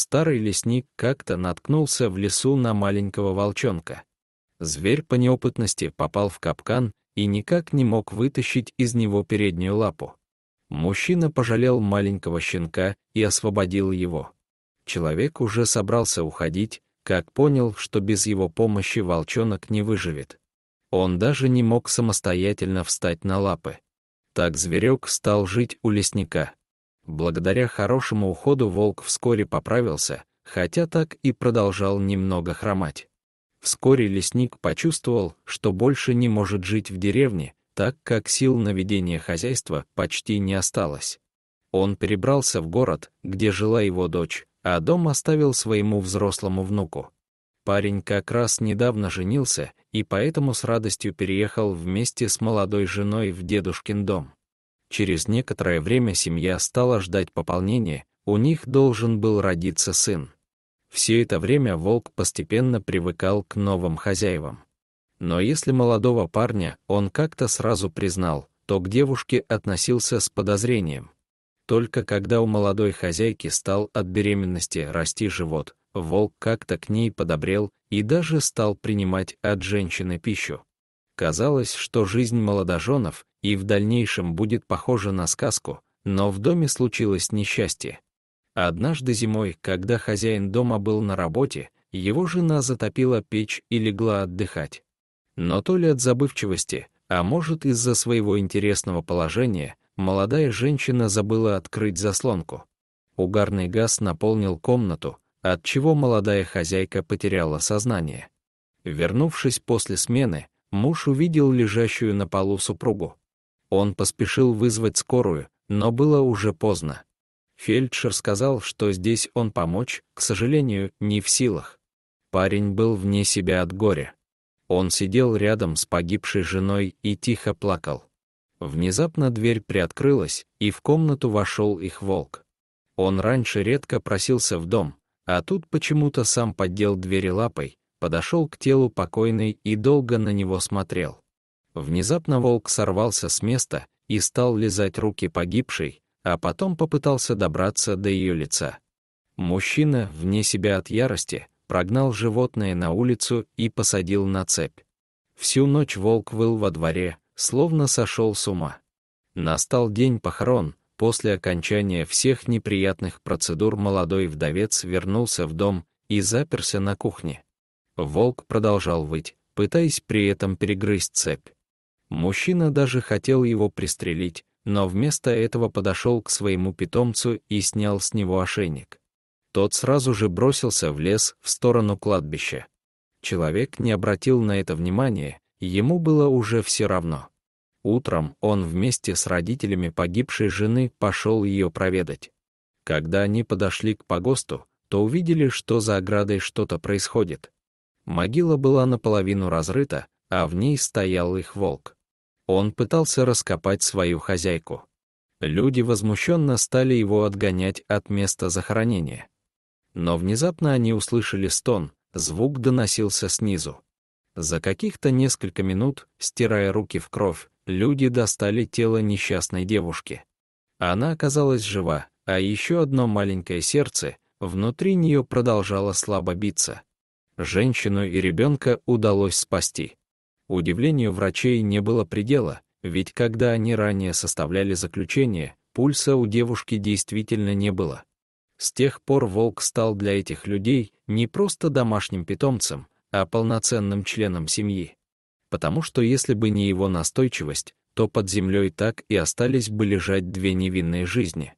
старый лесник как-то наткнулся в лесу на маленького волчонка. Зверь по неопытности попал в капкан и никак не мог вытащить из него переднюю лапу. Мужчина пожалел маленького щенка и освободил его. Человек уже собрался уходить, как понял, что без его помощи волчонок не выживет. Он даже не мог самостоятельно встать на лапы. Так зверек стал жить у лесника. Благодаря хорошему уходу волк вскоре поправился, хотя так и продолжал немного хромать. Вскоре лесник почувствовал, что больше не может жить в деревне, так как сил на ведение хозяйства почти не осталось. Он перебрался в город, где жила его дочь, а дом оставил своему взрослому внуку. Парень как раз недавно женился и поэтому с радостью переехал вместе с молодой женой в дедушкин дом. Через некоторое время семья стала ждать пополнения, у них должен был родиться сын. Все это время волк постепенно привыкал к новым хозяевам. Но если молодого парня он как-то сразу признал, то к девушке относился с подозрением. Только когда у молодой хозяйки стал от беременности расти живот, волк как-то к ней подобрел и даже стал принимать от женщины пищу. Казалось, что жизнь молодоженов и в дальнейшем будет похожа на сказку, но в доме случилось несчастье. Однажды зимой, когда хозяин дома был на работе, его жена затопила печь и легла отдыхать. Но то ли от забывчивости, а может из-за своего интересного положения, молодая женщина забыла открыть заслонку. Угарный газ наполнил комнату, от чего молодая хозяйка потеряла сознание. Вернувшись после смены, Муж увидел лежащую на полу супругу. Он поспешил вызвать скорую, но было уже поздно. Фельдшер сказал, что здесь он помочь, к сожалению, не в силах. Парень был вне себя от горя. Он сидел рядом с погибшей женой и тихо плакал. Внезапно дверь приоткрылась, и в комнату вошел их волк. Он раньше редко просился в дом, а тут почему-то сам поддел двери лапой, подошел к телу покойной и долго на него смотрел. Внезапно волк сорвался с места и стал лизать руки погибшей, а потом попытался добраться до ее лица. Мужчина, вне себя от ярости, прогнал животное на улицу и посадил на цепь. Всю ночь волк выл во дворе, словно сошел с ума. Настал день похорон, после окончания всех неприятных процедур молодой вдовец вернулся в дом и заперся на кухне. Волк продолжал выть, пытаясь при этом перегрызть цепь. Мужчина даже хотел его пристрелить, но вместо этого подошел к своему питомцу и снял с него ошейник. Тот сразу же бросился в лес в сторону кладбища. Человек не обратил на это внимания, ему было уже все равно. Утром он вместе с родителями погибшей жены пошел ее проведать. Когда они подошли к погосту, то увидели, что за оградой что-то происходит. Могила была наполовину разрыта, а в ней стоял их волк. Он пытался раскопать свою хозяйку. Люди возмущенно стали его отгонять от места захоронения. Но внезапно они услышали стон, звук доносился снизу. За каких-то несколько минут, стирая руки в кровь, люди достали тело несчастной девушки. Она оказалась жива, а еще одно маленькое сердце внутри нее продолжало слабо биться женщину и ребенка удалось спасти. Удивлению врачей не было предела, ведь когда они ранее составляли заключение, пульса у девушки действительно не было. С тех пор волк стал для этих людей не просто домашним питомцем, а полноценным членом семьи. Потому что если бы не его настойчивость, то под землей так и остались бы лежать две невинные жизни.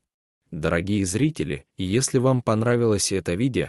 Дорогие зрители, если вам понравилось это видео,